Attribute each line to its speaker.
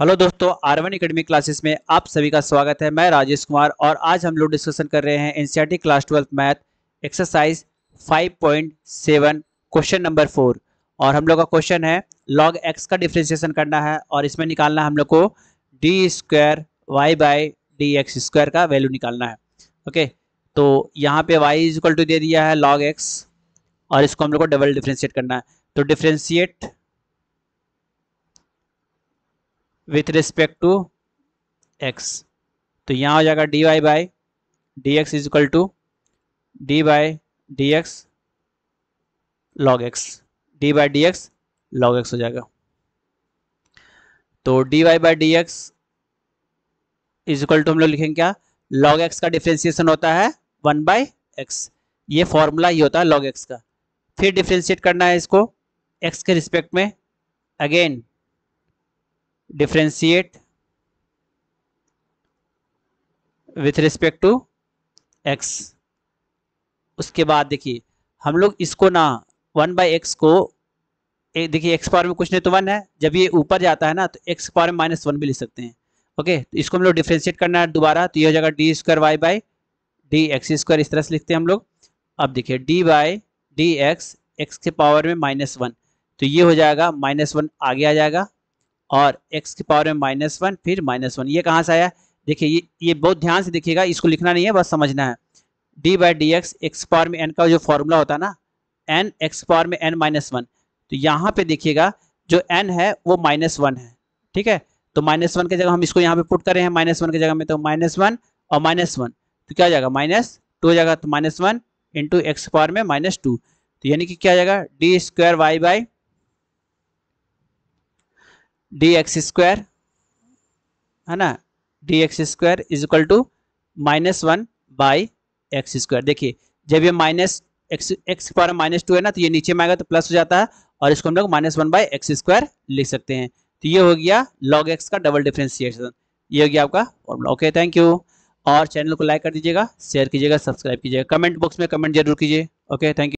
Speaker 1: hello दोस्तों R one academy classes में आप सभी का स्वागत है मैं राजेश कुमार और आज हम लोग डिस्कशन कर रहे हैं NCERT class twelfth math exercise 5.7 question number four और हम लोग का क्वेश्चन है लॉग एक्स का डिफ्रेंशिएशन करना है और इसमें निकालना है हम लोग को D square Y by D X square का वैल्यू निकालना है ओके तो यहाँ पे वाई इज इक्वल टू दे दिया है लॉग एक्स और इसको हम लोग को डबल डिफ्रेंशिएट करना है तो differentiate with respect to X तो यहाँ हो जाएगा D Y by D X is equal to D by D X log X D by D X log X हो जाएगा तो D Y by D X is equal to हम लोग लिखेंगे क्या लॉग एक्स का डिफ्रेंसिएशन होता है वन बाई एक्स ये फॉर्मूला ही होता है लॉग एक्स का फिर डिफ्रेंशिएट करना है इसको एक्स के रिस्पेक्ट में again differentiate with respect to x उसके बाद देखिए हम लोग इसको ना वन बाई एक्स को एक देखिए एक्स पावर में कुछ नहीं तो वन है जब ये ऊपर जाता है ना तो एक्स पावर में माइनस वन भी ले सकते हैं ओके तो इसको हम लोग डिफ्रेंशिएट करना है दोबारा तो ये हो जाएगा D square Y by D X square इस तरह से लिखते हैं हम लोग अब देखिए D by D X X के पावर में माइनस वन तो ये हो जाएगा माइनस वन आगे आ जाएगा और एक्स के पावर में माइनस वन फिर माइनस वन ये कहाँ से आया देखिए ये ये बहुत ध्यान से देखिएगा इसको लिखना नहीं है बस समझना है D by D X X power में एन का जो फॉर्मूला होता है ना एन एक्स पावर में एन माइनस वन तो यहाँ पे देखिएगा जो एन है वो माइनस वन है ठीक है तो माइनस वन की जगह हम इसको यहाँ पे पुट कर रहे हैं माइनस वन की जगह में तो माइनस वन और माइनस वन तो क्या हो जाएगा माइनस टू हो जाएगा तो minus one into X power में माइनस टू तो यानी कि क्या जाएगा D square Y by D X square है ना D X square is equal to minus one by X square देखिए जब ये minus X X power minus two है ना तो ये नीचे में आएगा तो प्लस हो जाता है और इसको हम लोग minus one by X square लिख सकते हैं तो ये हो गया लॉग एक्स का डबल डिफ्रेंसिएशन ये हो गया आपका फॉर्मूला ओके थैंक यू और चैनल को लाइक कर दीजिएगा शेयर कीजिएगा सब्सक्राइब कीजिएगा कमेंट बॉक्स में कमेंट जरूर कीजिए ओके थैंक यू